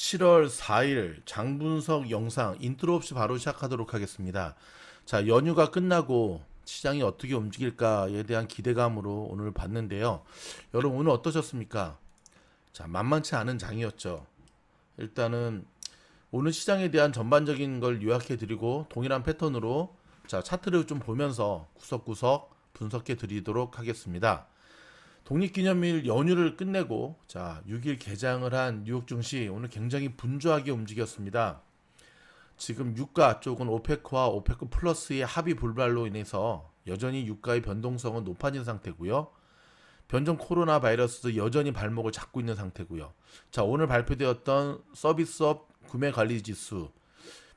7월 4일 장분석 영상 인트로 없이 바로 시작하도록 하겠습니다. 자, 연휴가 끝나고 시장이 어떻게 움직일까에 대한 기대감으로 오늘 봤는데요. 여러분 오늘 어떠셨습니까? 자, 만만치 않은 장이었죠. 일단은 오늘 시장에 대한 전반적인 걸 요약해 드리고 동일한 패턴으로 자, 차트를 좀 보면서 구석구석 분석해 드리도록 하겠습니다. 독립기념일 연휴를 끝내고 자 6일 개장을 한 뉴욕 증시 오늘 굉장히 분주하게 움직였습니다. 지금 유가 쪽은 오페크와 오페크 플러스의 합의 불발로 인해서 여전히 유가의 변동성은 높아진 상태고요. 변종 코로나 바이러스도 여전히 발목을 잡고 있는 상태고요. 자 오늘 발표되었던 서비스업 구매관리지수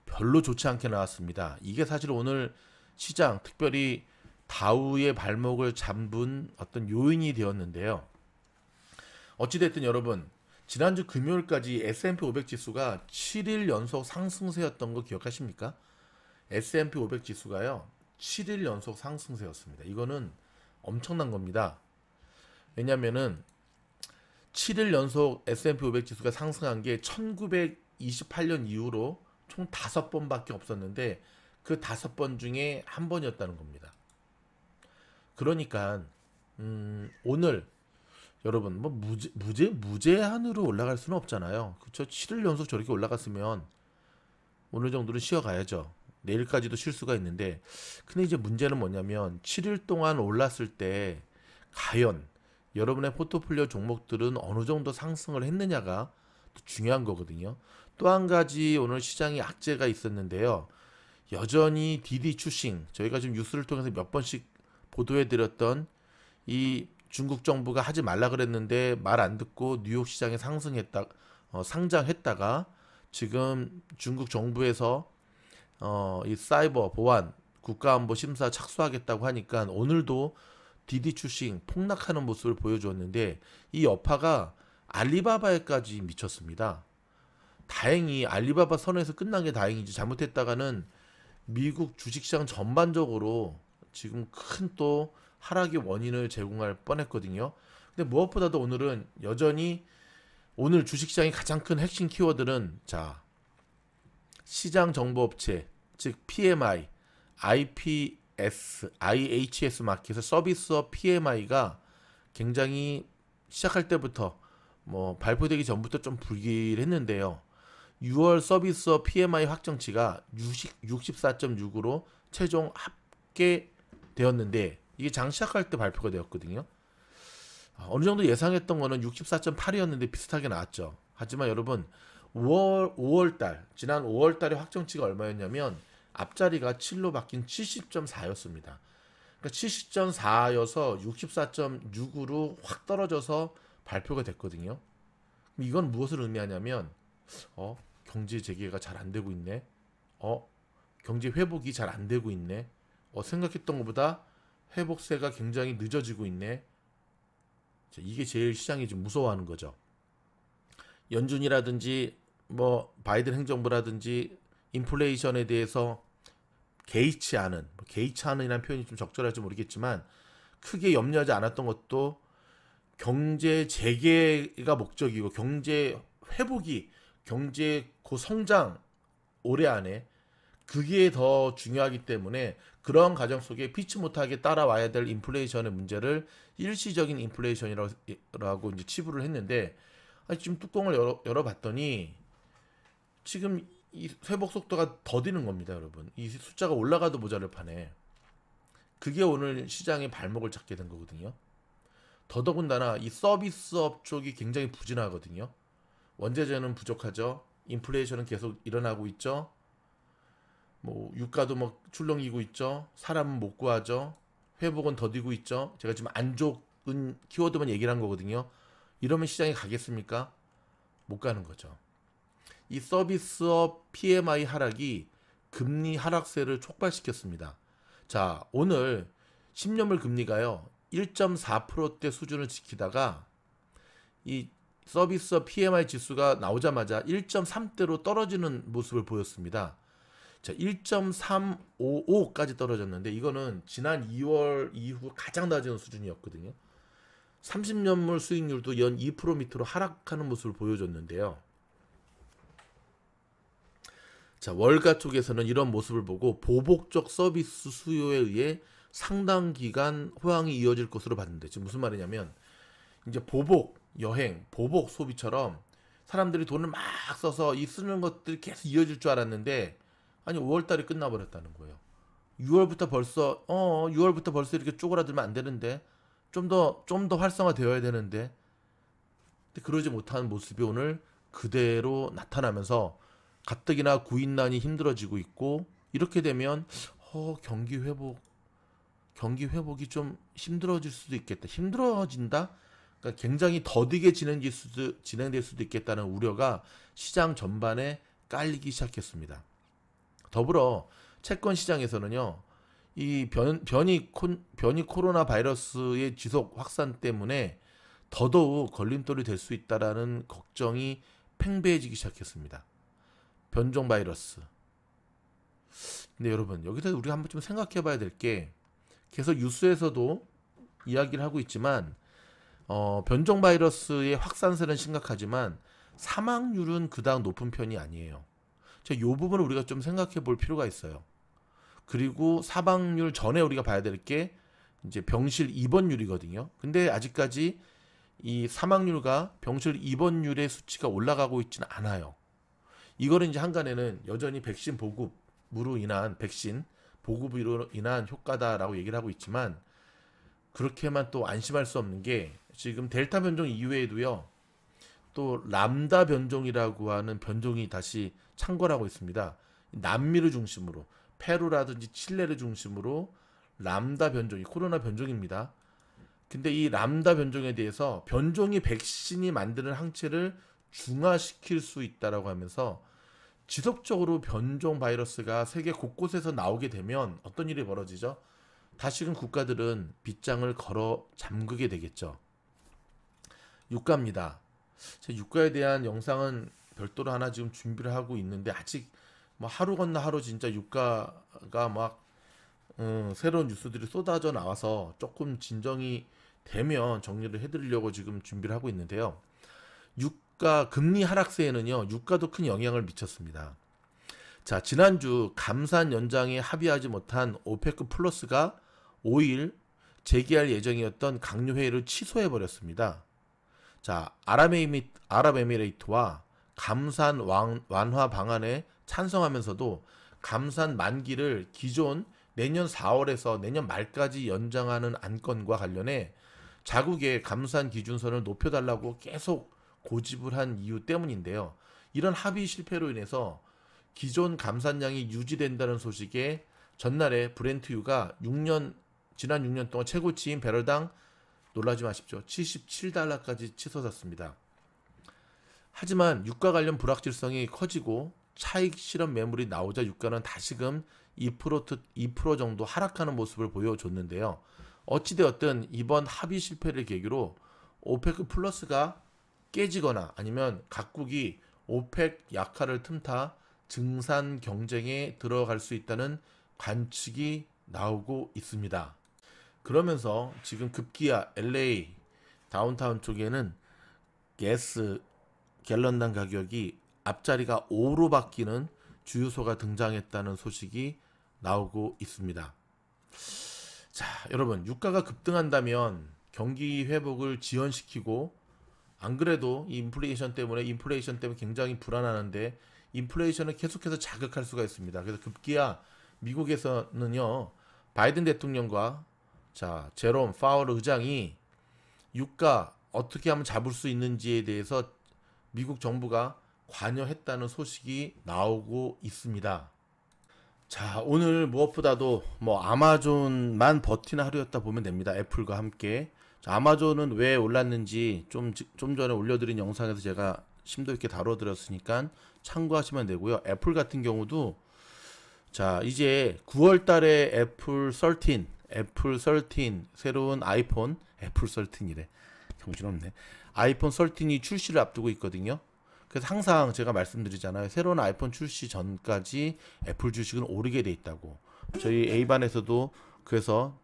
별로 좋지 않게 나왔습니다. 이게 사실 오늘 시장 특별히 다우의 발목을 잡은 어떤 요인이 되었는데요. 어찌됐든 여러분, 지난주 금요일까지 S&P 500 지수가 7일 연속 상승세였던 거 기억하십니까? S&P 500 지수가요. 7일 연속 상승세였습니다. 이거는 엄청난 겁니다. 왜냐면은 7일 연속 S&P 500 지수가 상승한 게 1928년 이후로 총 5번밖에 없었는데 그 5번 중에 한 번이었다는 겁니다. 그러니까 음, 오늘 여러분 뭐 무제 무제 무제한으로 올라갈 수는 없잖아요. 그렇죠 7일 연속 저렇게 올라갔으면 오늘 정도는 쉬어가야죠. 내일까지도 쉴 수가 있는데 근데 이제 문제는 뭐냐면 7일 동안 올랐을 때 과연 여러분의 포트폴리오 종목들은 어느 정도 상승을 했느냐가 중요한 거거든요. 또 한 가지 오늘 시장에 악재가 있었는데요. 여전히 DD 추싱 저희가 지금 뉴스를 통해서 몇 번씩 보도해드렸던 이 중국 정부가 하지 말라 그랬는데 말 안 듣고 뉴욕 시장에 상승했다 어, 상장했다가 지금 중국 정부에서 어, 이 사이버 보안 국가안보 심사 착수하겠다고 하니까 오늘도 디디 출신 폭락하는 모습을 보여주었는데 이 여파가 알리바바에까지 미쳤습니다. 다행히 알리바바 선에서 끝난 게 다행이지 잘못했다가는 미국 주식시장 전반적으로 지금 큰 또 하락의 원인을 제공할 뻔했거든요. 근데 무엇보다도 오늘은 여전히 오늘 주식시장의 가장 큰 핵심 키워드는 자 시장 정보업체 즉 PMI, IPS, IHS 마켓의 서비스업 PMI가 굉장히 시작할 때부터 뭐 발표되기 전부터 좀 불길했는데요. 6월 서비스업 PMI 확정치가 60, 64.6으로 최종 합계 되었는데 이게 장 시작할 때 발표가 되었거든요. 아, 어느 정도 예상했던 거는 64.8이었는데 비슷하게 나왔죠. 하지만 여러분 5월 5월 달 지난 5월 달에 확정치가 얼마였냐면 앞자리가 7로 바뀐 70.4였습니다. 그러니까 70.4여서 64.6으로 확 떨어져서 발표가 됐거든요. 그럼 이건 무엇을 의미하냐면 어 경제 재개가 잘 안 되고 있네. 어 경제 회복이 잘 안 되고 있네. 어, 생각했던 것보다 회복세가 굉장히 늦어지고 있네. 이게 제일 시장이 좀 무서워하는 거죠. 연준이라든지 뭐 바이든 행정부라든지 인플레이션에 대해서 개의치 않은 뭐 개의치 않은이라는 표현이 좀 적절할지 모르겠지만 크게 염려하지 않았던 것도 경제 재개가 목적이고 경제 회복이 경제 고성장 올해 안에 그게 더 중요하기 때문에 그런 과정 속에 피치 못하게 따라와야 될 인플레이션의 문제를 일시적인 인플레이션이라고 이제 치부를 했는데 지금 뚜껑을 열어, 열어봤더니 지금 이 회복 속도가 더디는 겁니다, 여러분. 이 숫자가 올라가도 모자를 파네. 그게 오늘 시장의 발목을 잡게 된 거거든요. 더더군다나 이 서비스업 쪽이 굉장히 부진하거든요. 원재료는 부족하죠. 인플레이션은 계속 일어나고 있죠. 뭐 유가도 막 출렁이고 있죠. 사람은 못 구하죠. 회복은 더디고 있죠. 제가 지금 안 좋은 키워드만 얘기를 한 거거든요. 이러면 시장이 가겠습니까? 못 가는 거죠. 이 서비스업 PMI 하락이 금리 하락세를 촉발시켰습니다. 자, 오늘 10년물 금리가요. 1.4%대 수준을 지키다가 이 서비스업 PMI 지수가 나오자마자 1.3대로 떨어지는 모습을 보였습니다. 자, 1.355까지 떨어졌는데 이거는 지난 2월 이후 가장 낮은 수준이었거든요. 30년물 수익률도 연 2%미터로 하락하는 모습을 보여줬는데요. 자, 월가 쪽에서는 이런 모습을 보고 보복적 서비스 수요에 의해 상당 기간 호황이 이어질 것으로 봤는데 지금 무슨 말이냐면 이제 보복 여행, 보복 소비처럼 사람들이 돈을 막 써서 이 쓰는 것들이 계속 이어질 줄 알았는데 아니 5월달이 끝나버렸다는 거예요. 6월부터 벌써 어 6월부터 벌써 이렇게 쪼그라들면 안 되는데 좀 더 좀 더 활성화되어야 되는데 그러지 못하는 모습이 오늘 그대로 나타나면서 가뜩이나 구인난이 힘들어지고 있고 이렇게 되면 어 경기 회복 경기 회복이 좀 힘들어질 수도 있겠다 힘들어진다 그러니까 굉장히 더디게 진행될 수도 진행될 수도 있겠다는 우려가 시장 전반에 깔리기 시작했습니다. 더불어 채권 시장에서는요. 이 변, 변이, 변이 코로나 바이러스의 지속 확산 때문에 더더욱 걸림돌이 될 수 있다라는 걱정이 팽배해지기 시작했습니다. 변종 바이러스. 근데 여러분, 여기서 우리가 한 번쯤 생각해 봐야 될 게 계속 뉴스에서도 이야기를 하고 있지만 어, 변종 바이러스의 확산세는 심각하지만 사망률은 그닥 높은 편이 아니에요. 요 부분을 우리가 좀 생각해 볼 필요가 있어요. 그리고 사망률 전에 우리가 봐야 될 게 이제 병실 입원율이거든요. 근데 아직까지 이 사망률과 병실 입원율의 수치가 올라가고 있지는 않아요. 이거는 이제 한간에는 여전히 백신 보급으로 인한 백신 보급으로 인한 효과다라고 얘기를 하고 있지만 그렇게만 또 안심할 수 없는 게 지금 델타 변종 이외에도요. 또 람다 변종이라고 하는 변종이 다시 창궐하고 있습니다. 남미를 중심으로 페루라든지 칠레를 중심으로 람다 변종이 코로나 변종입니다. 근데 이 람다 변종에 대해서 변종이 백신이 만드는 항체를 중화시킬 수 있다라고 하면서 지속적으로 변종 바이러스가 세계 곳곳에서 나오게 되면 어떤 일이 벌어지죠? 다시금 국가들은 빗장을 걸어 잠그게 되겠죠. 유가입니다. 제 유가에 대한 영상은 별도로 하나 지금 준비를 하고 있는데 아직 뭐 하루 건너 하루 진짜 유가가 막 음, 새로운 뉴스들이 쏟아져 나와서 조금 진정이 되면 정리를 해드리려고 지금 준비를 하고 있는데요. 유가 금리 하락세에는요 유가도 큰 영향을 미쳤습니다. 자 지난주 감산 연장에 합의하지 못한 오페크 플러스가 5일 재개할 예정이었던 강요 회의를 취소해 버렸습니다. 자 아랍에미, 아랍에미레이트와 감산 완, 완화 방안에 찬성하면서도 감산 만기를 기존 내년 4월에서 내년 말까지 연장하는 안건과 관련해 자국의 감산 기준선을 높여달라고 계속 고집을 한 이유 때문인데요. 이런 합의 실패로 인해서 기존 감산량이 유지된다는 소식에 전날에 브렌트유가 6년 지난 6년 동안 최고치인 배럴당 놀라지 마십시오. 77달러까지 치솟았습니다. 하지만 유가 관련 불확실성이 커지고 차익 실험 매물이 나오자 유가는 다시금 2% 정도 하락하는 모습을 보여줬는데요. 어찌되었든 이번 합의 실패를 계기로 오페크 플러스가 깨지거나 아니면 각국이 오펙 약화를 틈타 증산 경쟁에 들어갈 수 있다는 관측이 나오고 있습니다. 그러면서 지금 급기야 LA 다운타운 쪽에는 가스 갤런당 가격이 앞자리가 5로 바뀌는 주유소가 등장했다는 소식이 나오고 있습니다. 자, 여러분, 유가가 급등한다면 경기 회복을 지연시키고 안 그래도 이 인플레이션 때문에 인플레이션 때문에 굉장히 불안하는데 인플레이션을 계속해서 자극할 수가 있습니다. 그래서 급기야 미국에서는요. 바이든 대통령과 자, 제롬 파월 의장이 유가 어떻게 하면 잡을 수 있는지에 대해서 미국 정부가 관여했다는 소식이 나오고 있습니다. 자, 오늘 무엇보다도 뭐 아마존만 버티는 하루였다 보면 됩니다. 애플과 함께. 자, 아마존은 왜 올랐는지 좀, 좀 전에 올려드린 영상에서 제가 심도 있게 다뤄드렸으니까 참고하시면 되고요. 애플 같은 경우도 자, 이제 9월 달에 애플 13, 애플 13, 새로운 아이폰, 애플 13이래. 정신없네. 아이폰 13이 출시를 앞두고 있거든요. 그래서 항상 제가 말씀드리잖아요. 새로운 아이폰 출시 전까지 애플 주식은 오르게 돼 있다고. 저희 A반에서도 그래서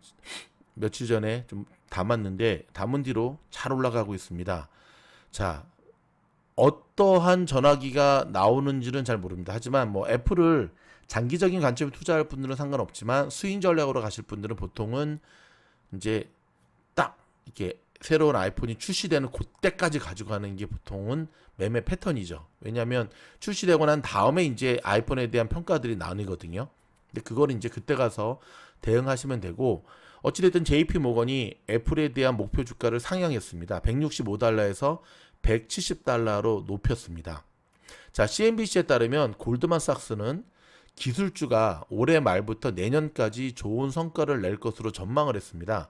며칠 전에 좀 담았는데 담은 뒤로 잘 올라가고 있습니다. 자, 어떠한 전화기가 나오는지는 잘 모릅니다. 하지만 뭐 애플을 장기적인 관점에 투자할 분들은 상관없지만 수인 전략으로 가실 분들은 보통은 이제 딱 이렇게 새로운 아이폰이 출시되는 그때까지 가져가는 게 보통은 매매 패턴이죠. 왜냐하면 출시되고 난 다음에 이제 아이폰에 대한 평가들이 나뉘거든요. 근데 그걸 이제 그때 가서 대응하시면 되고 어찌됐든 JP 모건이 애플에 대한 목표 주가를 상향했습니다. 165달러에서 170달러로 높였습니다. 자, CNBC에 따르면 골드만삭스는 기술주가 올해 말부터 내년까지 좋은 성과를 낼 것으로 전망을 했습니다.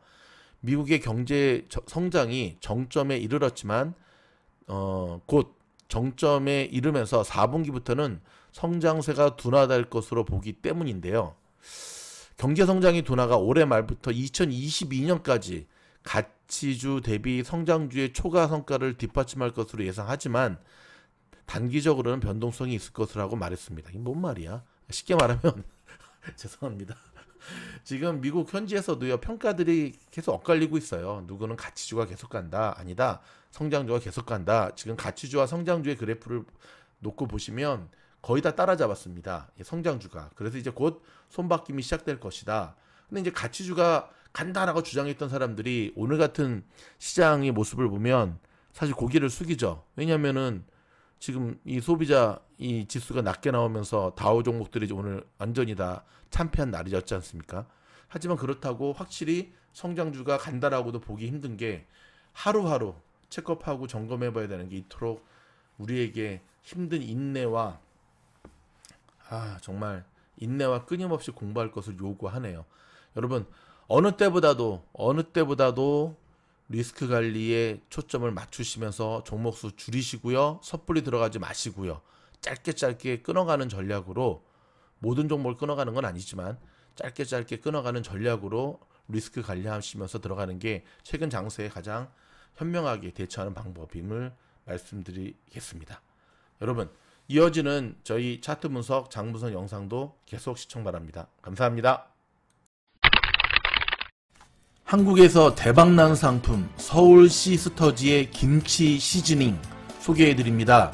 미국의 경제 성장이 정점에 이르렀지만 어, 곧 정점에 이르면서 4분기부터는 성장세가 둔화될 것으로 보기 때문인데요. 경제 성장이 둔화가 올해 말부터 2022년까지 가치주 대비 성장주의 초과 성과를 뒷받침할 것으로 예상하지만 단기적으로는 변동성이 있을 것이라고 말했습니다. 이뭔 말이야? 쉽게 말하면 죄송합니다. 지금 미국 현지에서도요 평가들이 계속 엇갈리고 있어요. 누구는 가치주가 계속 간다, 아니다, 성장주가 계속 간다. 지금 가치주와 성장주의 그래프를 놓고 보시면 거의 다 따라잡았습니다. 성장주가. 그래서 이제 곧 손바뀜이 시작될 것이다. 근데 이제 가치주가 간다라고 주장했던 사람들이 오늘 같은 시장의 모습을 보면 사실 고개를 숙이죠. 왜냐면은 하 지금 이 소비자 이 지수가 낮게 나오면서 다우 종목들이 오늘 완전히 다 참패한 날이었지 않습니까? 하지만 그렇다고 확실히 성장주가 간다라고도 보기 힘든 게 하루하루 체크업하고 점검해 봐야 되는 게 이토록 우리에게 힘든 인내와 아 정말 인내와 끊임없이 공부할 것을 요구하네요. 여러분 어느 때보다도 어느 때보다도 리스크 관리에 초점을 맞추시면서 종목 수 줄이시고요. 섣불리 들어가지 마시고요. 짧게 짧게 끊어가는 전략으로 모든 종목을 끊어가는 건 아니지만 짧게 짧게 끊어가는 전략으로 리스크 관리하시면서 들어가는 게 최근 장세에 가장 현명하게 대처하는 방법임을 말씀드리겠습니다. 여러분, 이어지는 저희 차트 분석 장분석 영상도 계속 시청 바랍니다. 감사합니다. 한국에서 대박난 상품 서울시 스터지의 김치 시즈닝 소개해드립니다.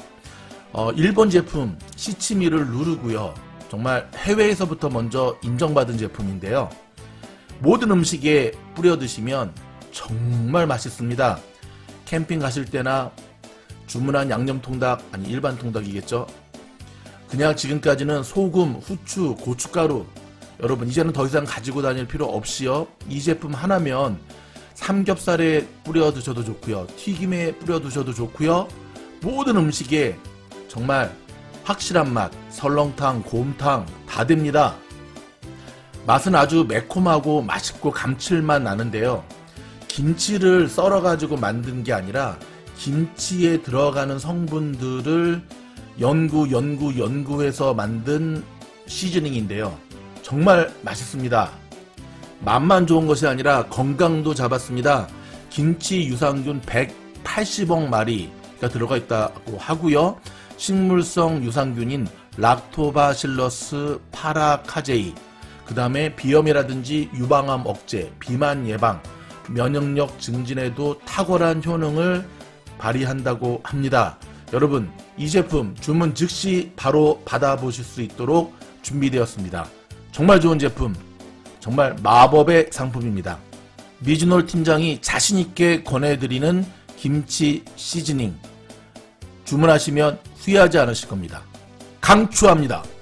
어, 1번 제품 시치미를 누르고요. 정말 해외에서부터 먼저 인정받은 제품인데요. 모든 음식에 뿌려 드시면 정말 맛있습니다. 캠핑 가실 때나 주문한 양념통닭 아니 일반 통닭이겠죠. 그냥 지금까지는 소금, 후추, 고춧가루 여러분 이제는 더 이상 가지고 다닐 필요 없이요. 이 제품 하나면 삼겹살에 뿌려 드셔도 좋고요. 튀김에 뿌려 드셔도 좋고요. 모든 음식에 정말 확실한 맛, 설렁탕, 곰탕 다 됩니다. 맛은 아주 매콤하고 맛있고 감칠맛 나는데요. 김치를 썰어 가지고 만든 게 아니라 김치에 들어가는 성분들을 연구, 연구, 연구해서 만든 시즈닝인데요. 정말 맛있습니다. 맛만 좋은 것이 아니라 건강도 잡았습니다. 김치 유산균 180억 마리가 들어가 있다고 하고요. 식물성 유산균인 락토바실러스 파라카제이, 그 다음에 비염이라든지 유방암 억제, 비만 예방, 면역력 증진에도 탁월한 효능을 발휘한다고 합니다. 여러분, 이 제품 주문 즉시 바로 받아보실 수 있도록 준비되었습니다. 정말 좋은 제품, 정말 마법의 상품입니다. 미즈놀 팀장이 자신있게 권해드리는 김치 시즈닝. 주문하시면 후회하지 않으실 겁니다. 강추합니다.